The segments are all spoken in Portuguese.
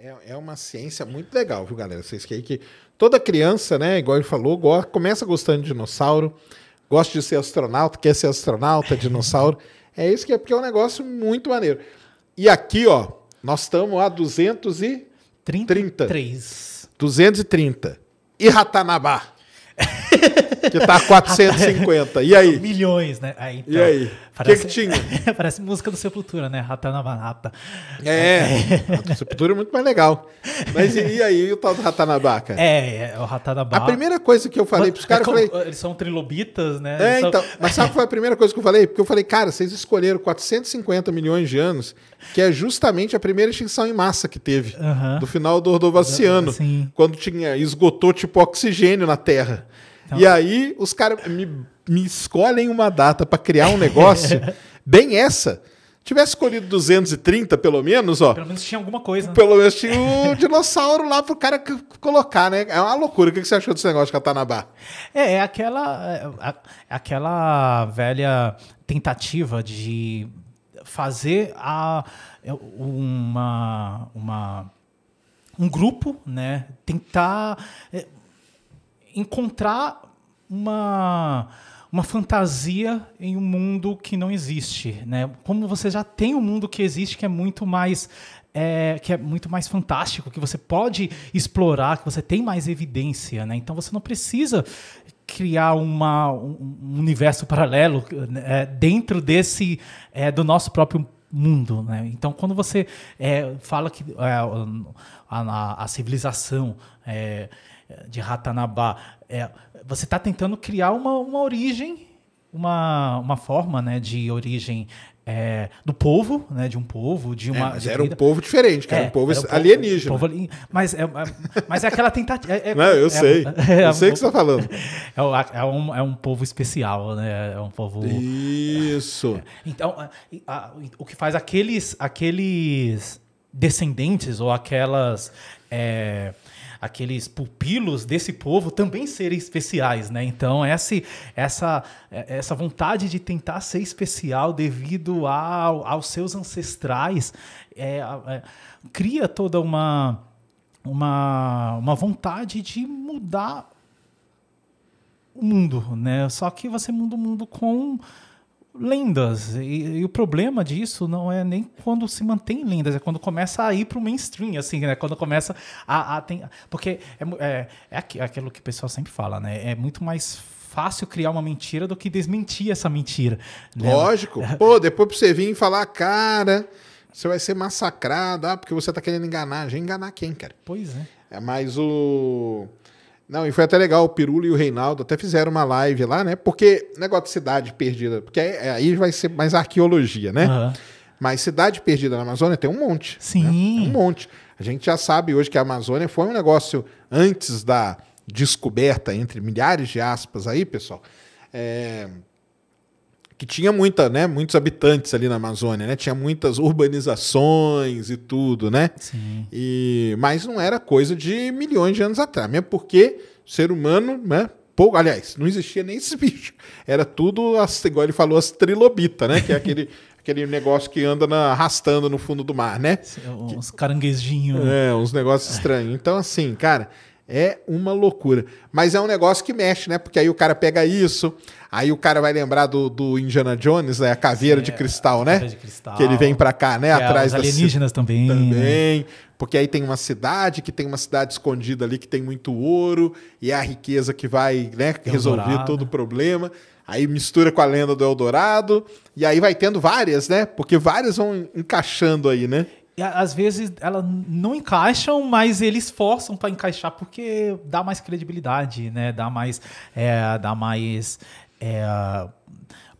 É, é uma ciência muito legal, viu, galera? Vocês aí que toda criança, né, igual ele falou, começa gostando de dinossauro, gosta de ser astronauta, quer ser astronauta, dinossauro. É isso que é, porque é um negócio muito maneiro. E aqui, ó, nós estamos a 233. 230. E Ratanabá? que tá a 450. E aí? Milhões, né? então. E aí? Então, Parece, que, que tinha? parece música do Sepultura, né? Ratana É, é. Sepultura é muito mais legal. Mas e, aí o tal do Ratanabaca? É, é, o Ratanabaca. A primeira coisa que eu falei pros é caras, é eu falei... Eles são trilobitas, né? É, então. Mas sabe qual foi é a primeira coisa que eu falei? Porque eu falei, cara, vocês escolheram 450 milhões de anos, que é justamente a primeira extinção em massa que teve. Uh -huh. Do final do Ordovaciano. Sim. Quando tinha, esgotou tipo oxigênio na Terra. Então, e aí os caras me me escolhem uma data para criar um negócio, bem essa. Tivesse escolhido 230, pelo menos, ó. Pelo menos tinha alguma coisa. Né? Pelo menos tinha o um dinossauro lá pro cara colocar, né? É uma loucura. O que você achou desse negócio de Catanabá? É, é aquela, é, é aquela velha tentativa de fazer a, é, uma, uma, um grupo, né? Tentar é, encontrar uma uma fantasia em um mundo que não existe, né? Como você já tem um mundo que existe que é muito mais é, que é muito mais fantástico, que você pode explorar, que você tem mais evidência, né? Então você não precisa criar uma, um, universo paralelo é, dentro desse é, do nosso próprio mundo, né? Então quando você é, fala que é, a, a, a, civilização é, eh, de Ratanabá. É, você está tentando criar uma, uma origem, uma, uma forma né, de origem é, do povo, né, de um povo, de é, uma. É, mas de era vida. um povo diferente, cara, é, um povo alienígena. povo, mas, é, é, mas é aquela tentativa. É, Não, eu sei. eu sei o que você está falando. É, um, é um povo especial, né? É um povo. Isso. então, a, a, o que faz aqueles, aqueles descendentes ou aquelas. É, aqueles pupilos desse povo também serem especiais, né? Então, essa, essa, é, essa vontade de tentar ser especial devido ao, aos seus ancestrais é, é, cria toda uma, uma, uma vontade de mudar o mundo, né? Só que você muda o mundo com lendas. E, e, o problema disso não é nem quando se mantém lendas, é quando começa a ir para o mainstream, assim, né? Quando começa a. a tem, porque é, é, é, é aquilo que o pessoal sempre fala, né? É muito mais fácil criar uma mentira do que desmentir essa mentira. Né? Lógico. Pô, depois para você vir falar, cara, você vai ser massacrado, ah, porque você está querendo enganar. Já enganar quem, cara? Pois é. é mas o. Não, e foi até legal, o Pirula e o Reinaldo até fizeram uma live lá, né? Porque negócio de cidade perdida, porque é, é, aí vai ser mais arqueologia, né? Uhum. Mas cidade perdida na Amazônia tem um monte. Né? Sim. Né? Um monte. A gente já sabe hoje que a Amazônia foi um negócio antes da descoberta, entre milhares de aspas aí, pessoal. É, que tinha muita, né, muitos habitantes ali na Amazônia, né? Tinha muitas urbanizações e tudo, né? Sim. E mas não era coisa de milhões de anos atrás, mesmo porque ser humano, né, pouco, aliás, não existia nem esse bicho. Era tudo, as, igual ele falou, as trilobita, né, que é aquele aquele negócio que anda na, arrastando no fundo do mar, né? Uns caranguejinhos. É, uns negócios estranhos. Então assim, cara, é uma loucura. Mas é um negócio que mexe, né? Porque aí o cara pega isso, aí o cara vai lembrar do, do Indiana Jones, né? A caveira Sim, de é, cristal, né? De cristal, que ele vem para cá, né? É Atrás das alienígenas também. Né? Também. Né? Porque aí tem uma cidade que tem uma cidade escondida ali que tem muito ouro e é a riqueza que vai, né, Eldorado. resolver todo o problema. Aí mistura com a lenda do Eldorado e aí vai tendo várias, né? Porque várias vão encaixando aí, né? às vezes elas não encaixam, mas eles forçam para encaixar porque dá mais credibilidade, né? Dá mais, é, dá mais é,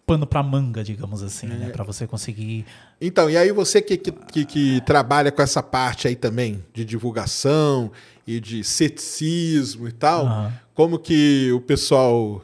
pano para manga, digamos assim, né? é. né? Para você conseguir. Então, e aí você que, que, que, trabalha com essa parte aí também de divulgação e de ceticismo e tal, uhum. como que o pessoal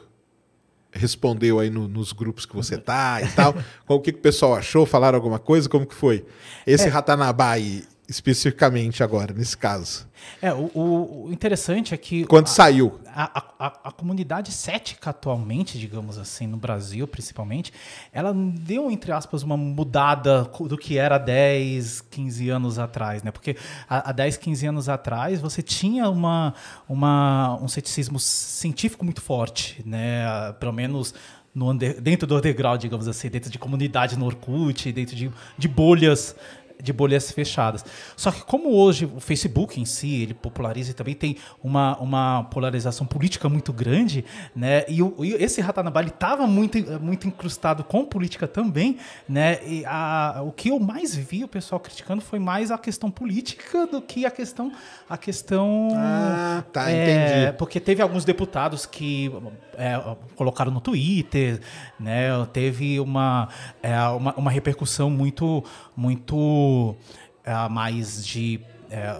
respondeu aí no, nos grupos que você tá e tal? Qual, o que, que o pessoal achou? Falaram alguma coisa? Como que foi? Esse é, Ratanabá aí, especificamente agora, nesse caso. É, o, o interessante é que. Quando a, saiu. A, a, a, comunidade cética atualmente, digamos assim, no Brasil principalmente, ela deu, entre aspas, uma mudada do que era 10, 15 anos atrás, né? Porque há 10, 15 anos atrás você tinha uma, uma, um ceticismo científico muito forte, né? Pelo menos. No under, dentro do underground, digamos assim, dentro de comunidade no Orkut, dentro de, de bolhas de bolhas fechadas. Só que como hoje o Facebook em si, ele populariza e também tem uma, uma polarização política muito grande, né? E, e esse Ratanabali estava muito, muito incrustado com política também, né? E a, o que eu mais vi o pessoal criticando foi mais a questão política do que a questão a questão ah, tá, é, entendi. Porque teve alguns deputados que é, colocaram no Twitter, né? Teve uma, é, uma, uma repercussão muito muito muito é, mais de, é,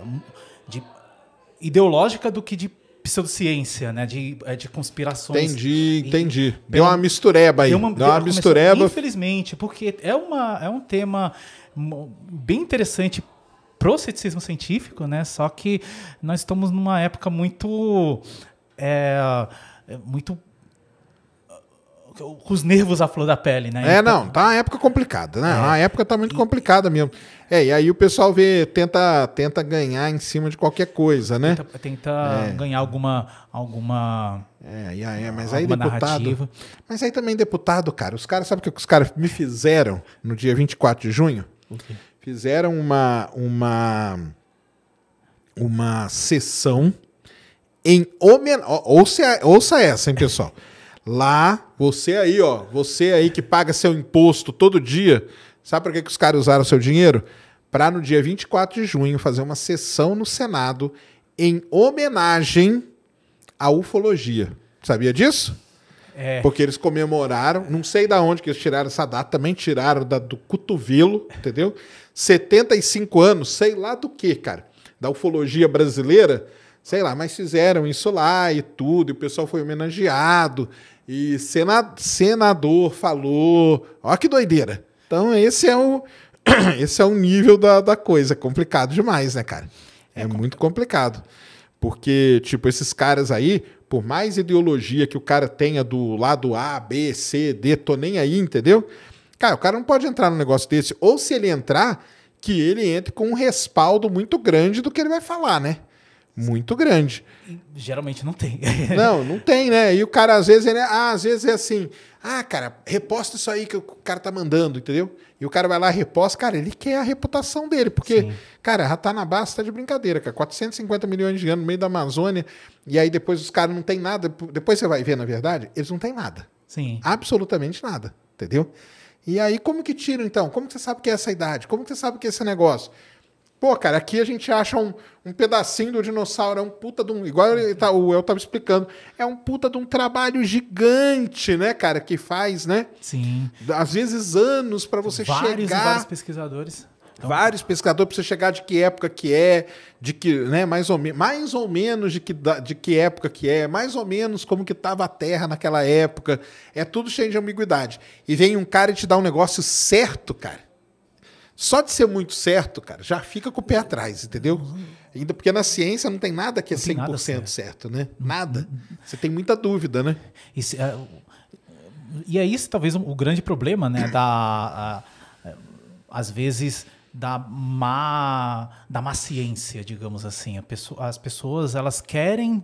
de ideológica do que de pseudociência, né? De, é, de conspirações. Entendi, entendi. Deu, deu uma mistureba aí. Deu uma, deu uma mistureba. infelizmente, porque é, uma, é um tema bem interessante o ceticismo científico, né? Só que nós estamos numa época muito... É, muito com os nervos à flor da pele, né? É, não, então, tá uma época complicada, né? É. A época tá muito complicada mesmo. É, e aí o pessoal vê, tenta, tenta ganhar em cima de qualquer coisa, né? Tenta, tenta é. ganhar alguma. alguma é, é, é mas aí deputado. Narrativa. Mas aí também deputado, cara. Os caras, sabe o que os caras me fizeram no dia 24 de junho? Okay. Fizeram uma, uma, uma sessão em homenagem. Ouça, ouça essa, hein, pessoal. Lá, você aí, ó, você aí que paga seu imposto todo dia, sabe para que, que os caras usaram seu dinheiro? Para no dia 24 de junho fazer uma sessão no Senado em homenagem à ufologia. Sabia disso? É. Porque eles comemoraram, não sei da onde que eles tiraram essa data, também tiraram da, do cotovelo, entendeu? 75 anos, sei lá do que, cara, da ufologia brasileira, sei lá, mas fizeram isso lá e tudo, e o pessoal foi homenageado, e sena, senador falou. Olha que doideira. Então, esse é o, esse é o nível da, da coisa. É complicado demais, né, cara? É, é muito complicado. Porque, tipo, esses caras aí, por mais ideologia que o cara tenha do lado A, B, C, D, tô nem aí, entendeu? Cara, o cara não pode entrar num negócio desse. Ou se ele entrar, que ele entre com um respaldo muito grande do que ele vai falar, né? muito grande. Geralmente não tem. não, não tem, né? E o cara, às vezes, ele, ah, às vezes é assim, ah, cara, reposta isso aí que o cara tá mandando, entendeu? E o cara vai lá, reposta, cara, ele quer a reputação dele, porque, Sim. cara, Ratanabá tá de brincadeira, cara, 450 milhões de anos no meio da Amazônia, e aí depois os caras não tem nada, depois você vai ver, na verdade, eles não têm nada. Sim. Absolutamente nada, entendeu? E aí, como que tiram, então? Como que você sabe que é essa idade? Como que você sabe que é esse negócio? Pô, cara, aqui a gente acha um, um pedacinho do dinossauro, é um puta de um. Igual ele tá, o El tava explicando, é um puta de um trabalho gigante, né, cara, que faz, né? Sim. Às vezes anos para você vários, chegar. Vários pesquisadores. Então... Vários pesquisadores para você chegar de que época que é, de que, né, mais ou, me... mais ou menos de que, de que época que é, mais ou menos como que tava a Terra naquela época. É tudo cheio de ambiguidade. E vem um cara e te dá um negócio certo, cara só de ser muito certo, cara, já fica com o pé atrás, entendeu? Uhum. Ainda porque na ciência não tem nada que é 100% certo. certo, né? Uhum. Nada. Uhum. Você tem muita dúvida, né? É, e é isso talvez o grande problema, né? Da, a, às vezes da má, da má ciência, digamos assim. Pessoa, as pessoas elas querem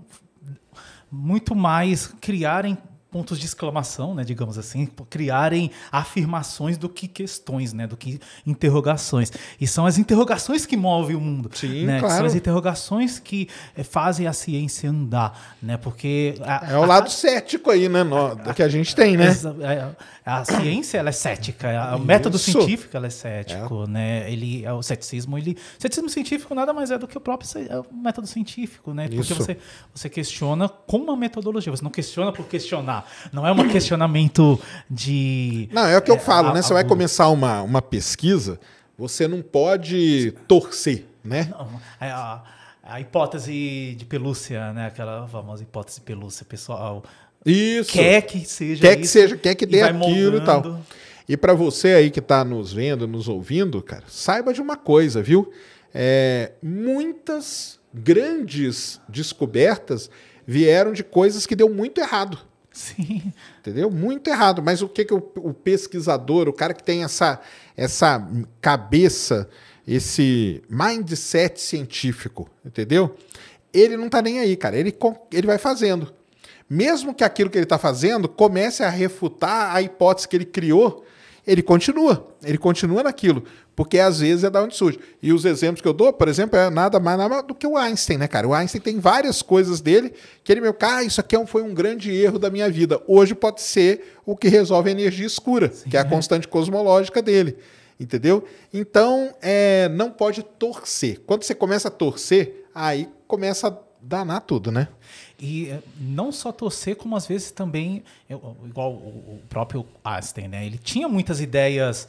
muito mais criarem pontos de exclamação, né, digamos assim, criarem afirmações do que questões, né, do que interrogações. E são as interrogações que movem o mundo, Sim, né? Claro. São as interrogações que eh, fazem a ciência andar, né? Porque a, é o lado a, cético aí, né, no, a, que a gente tem, né? É, a, ciência ela é cética, o método científico ela é cético, é. né? Ele é, o ceticismo, ele ceticismo científico nada mais é do que o próprio é o método científico, né? Porque você você questiona com uma metodologia, você não questiona por questionar não é um questionamento de. Não, é o que é, eu falo, a, né? Você vai começar uma, uma pesquisa, você não pode torcer, né? Não, é a, a hipótese de pelúcia, né? Aquela famosa hipótese de pelúcia, pessoal. Isso. Quer que seja. Quer que seja, quer que dê aquilo e tal. E para você aí que está nos vendo, nos ouvindo, cara, saiba de uma coisa, viu? É, muitas grandes descobertas vieram de coisas que deu muito errado. Sim. Entendeu? Muito errado. Mas o que, que o, o pesquisador, o cara que tem essa, essa cabeça, esse mindset científico, entendeu? Ele não tá nem aí, cara. Ele, ele vai fazendo. Mesmo que aquilo que ele está fazendo comece a refutar a hipótese que ele criou, ele continua, ele continua naquilo, porque às vezes é da onde surge. E os exemplos que eu dou, por exemplo, é nada mais nada do que o Einstein, né, cara? O Einstein tem várias coisas dele que ele, meu, cara, ah, isso aqui é foi um grande erro da minha vida. Hoje pode ser o que resolve a energia escura, Sim, que é a constante cosmológica dele, entendeu? Então, é, não pode torcer. Quando você começa a torcer, aí começa a danar tudo, né? E eh, não só torcer, como às vezes também, eu, igual o próprio Einstein, né? Ele tinha muitas ideias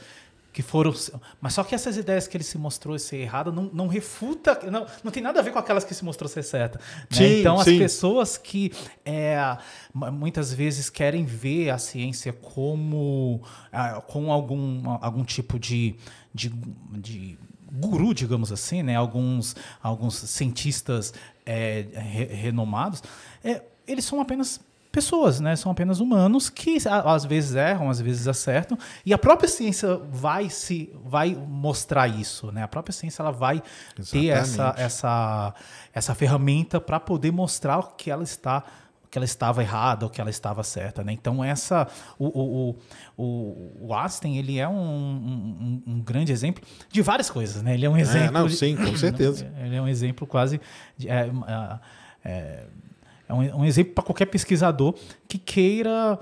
que foram. Mas só que essas ideias que ele se mostrou ser errada não, não refuta. Não, não tem nada a ver com aquelas que se mostrou ser certa. Né? Sim, então, sim. as pessoas que é, muitas vezes querem ver a ciência como. Ah, com algum, algum tipo de, de, de guru, digamos assim, né? alguns, alguns cientistas é, re, renomados, é, eles são apenas pessoas, né? São apenas humanos que às vezes erram, às vezes acertam, e a própria ciência vai se vai mostrar isso, né? A própria ciência ela vai Exatamente. ter essa essa essa ferramenta para poder mostrar que ela está que ela estava errada ou que ela estava certa, né? Então essa o, o, o, o Aston ele é um, um, um, grande exemplo de várias coisas, né? Ele é um é, exemplo. É, não, de, sim, com certeza. ele é um exemplo quase de, é, ah, é, é um, um exemplo para qualquer pesquisador que queira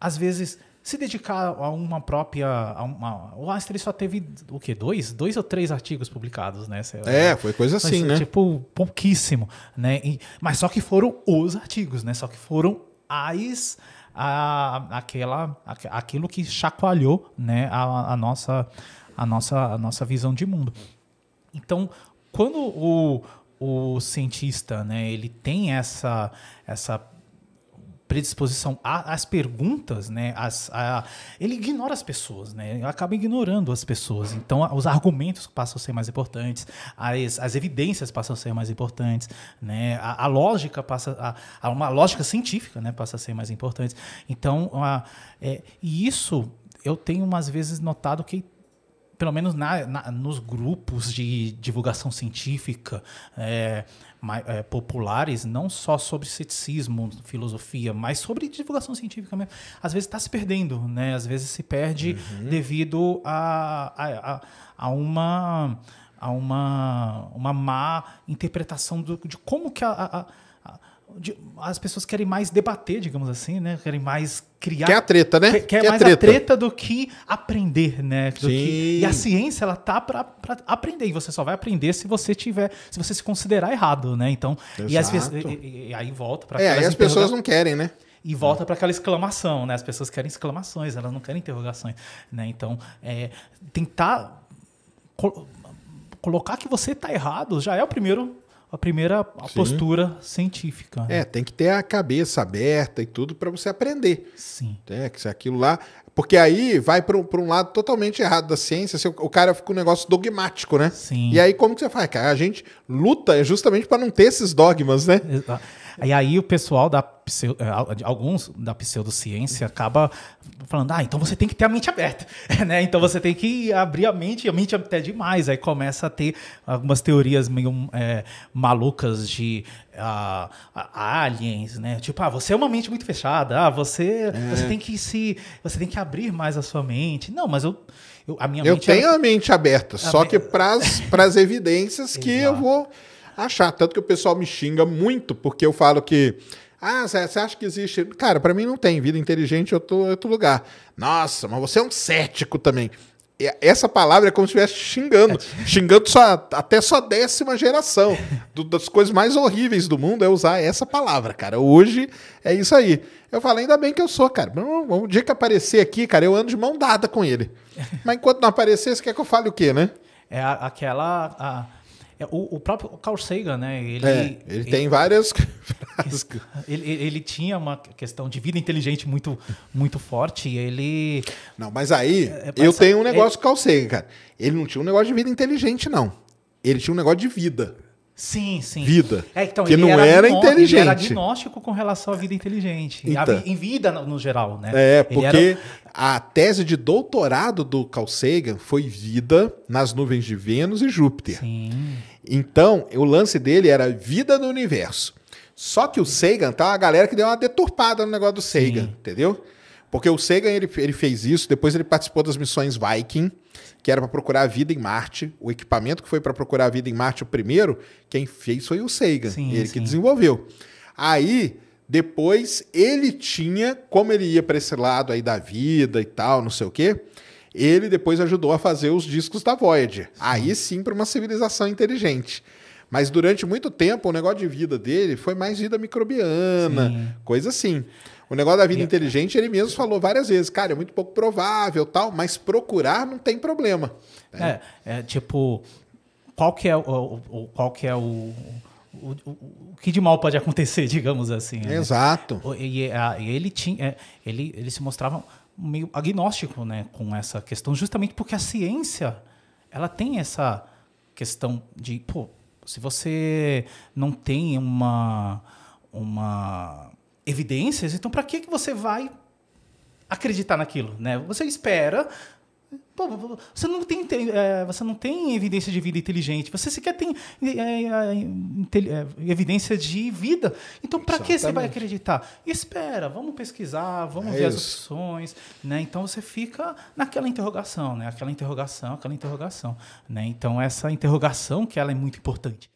às vezes se dedicar a uma própria. A uma, o Astro só teve o quê? Dois? Dois ou três artigos publicados, né? É, foi coisa assim, mas, né? Tipo, pouquíssimo. Né? E, mas só que foram os artigos, né? Só que foram as. A, aquela, a, aquilo que chacoalhou né, a, a, nossa, a, nossa, a nossa visão de mundo. Então, quando o, o cientista né, ele tem essa, essa predisposição às perguntas, né? As, a, ele ignora as pessoas, né? Acaba ignorando as pessoas. Então, os argumentos passam a ser mais importantes, as, as evidências passam a ser mais importantes, né? A, a lógica passa a, a, uma lógica científica, né? Passa a ser mais importante. Então, a, é, e isso eu tenho umas vezes notado que pelo menos na, na, nos grupos de divulgação científica é, mais, é, populares, não só sobre ceticismo, filosofia, mas sobre divulgação científica mesmo, às vezes está se perdendo, né? Às vezes se perde uhum. devido a, a, a, a uma a uma, uma má interpretação do, de como que a, a as pessoas querem mais debater, digamos assim, né? Querem mais criar. Quer a treta, né? Quer, quer, quer mais a treta. a treta do que aprender, né? Do Sim. Que, e a ciência, ela tá para aprender. E você só vai aprender se você tiver. Se você se considerar errado, né? Então. Exato. E, e, e aí volta para. É, aí as pessoas não querem, né? e volta para aquela exclamação, né? As pessoas querem exclamações, elas não querem interrogações, né? Então, é, tentar col colocar que você está errado já é o primeiro a primeira a postura científica. Né? É, tem que ter a cabeça aberta e tudo para você aprender. Sim. É, que se aquilo lá. Porque aí vai para um lado totalmente errado da ciência, assim, o cara fica um negócio dogmático, né? Sim. E aí como que você faz? Cara, a gente luta justamente para não ter esses dogmas, né? Exato. E aí o pessoal da é, alguns da pseudociência acaba falando, ah, então você tem que ter a mente aberta, né? Então você tem que abrir a mente, a mente é até demais. Aí começa a ter algumas teorias meio é, malucas de a, aliens, né? Tipo, ah, você é uma mente muito fechada, ah, você, é. você tem que se. Você tem que abrir mais a sua mente. Não, mas eu. Eu, a minha eu mente é tenho a mente aberta, a só me... que para as evidências que eu vou achar. Tanto que o pessoal me xinga muito, porque eu falo que. Ah, você acha que existe. Cara, para mim não tem. Vida inteligente, eu tô em outro lugar. Nossa, mas você é um cético também essa palavra é como se estivesse xingando, é. xingando sua, até sua décima geração. Do, das coisas mais horríveis do mundo é usar essa palavra, cara. Hoje é isso aí. Eu falei, ainda bem que eu sou, cara. Um, dia que aparecer aqui, cara, eu ando de mão dada com ele. Mas enquanto não aparecer, você quer que eu fale o quê, né? É a, aquela. A é, o, o, próprio Carl Sagan, né? Ele, é, ele tem ele, várias Ele, ele, tinha uma questão de vida inteligente muito, muito forte. Ele. Não, mas aí é, é eu tenho um é, negócio é, com o Carl Sagan, cara. Ele não tinha um negócio de vida inteligente, não. Ele tinha um negócio de vida. Sim, sim. Vida. É, então, que não era, era inteligente. Ele era agnóstico com relação à vida inteligente. Então. Em vida, no, no geral, né? É, porque era... a tese de doutorado do Carl Sagan foi vida nas nuvens de Vênus e Júpiter. Sim. Então, o lance dele era vida no universo. Só que o Sagan, tá? A galera que deu uma deturpada no negócio do Sagan, sim. entendeu? Porque o Sagan ele, ele fez isso, depois ele participou das missões Viking, que era para procurar a vida em Marte. O equipamento que foi para procurar a vida em Marte, o primeiro, quem fez foi o Sagan, sim, ele sim. que desenvolveu. Aí, depois, ele tinha, como ele ia para esse lado aí da vida e tal, não sei o quê, ele depois ajudou a fazer os discos da Voyager. Sim. Aí sim, para uma civilização inteligente. Mas durante muito tempo, o negócio de vida dele foi mais vida microbiana, coisa assim. O negócio da vida é. inteligente, ele mesmo falou várias vezes, cara, é muito pouco provável, tal, mas procurar não tem problema. Né? É, é, tipo, qual que é o, o qual que é o o, o, o, que de mal pode acontecer, digamos assim. Né? Exato. E, a, e, ele tinha, é, ele, ele se mostrava meio agnóstico, né, com essa questão, justamente porque a ciência ela tem essa questão de, pô, se você não tem uma uma evidências, então para que, que você vai acreditar naquilo? Né? Você espera. Pô, você, não tem, é, você não tem evidência de vida inteligente, você sequer tem é, é, é, é evidência de vida. Então, para que você vai acreditar? Espera, vamos pesquisar, vamos ver isso. as opções. Né? Então, você fica naquela interrogação, né? aquela interrogação, aquela interrogação. Né? Então, essa interrogação que ela é muito importante.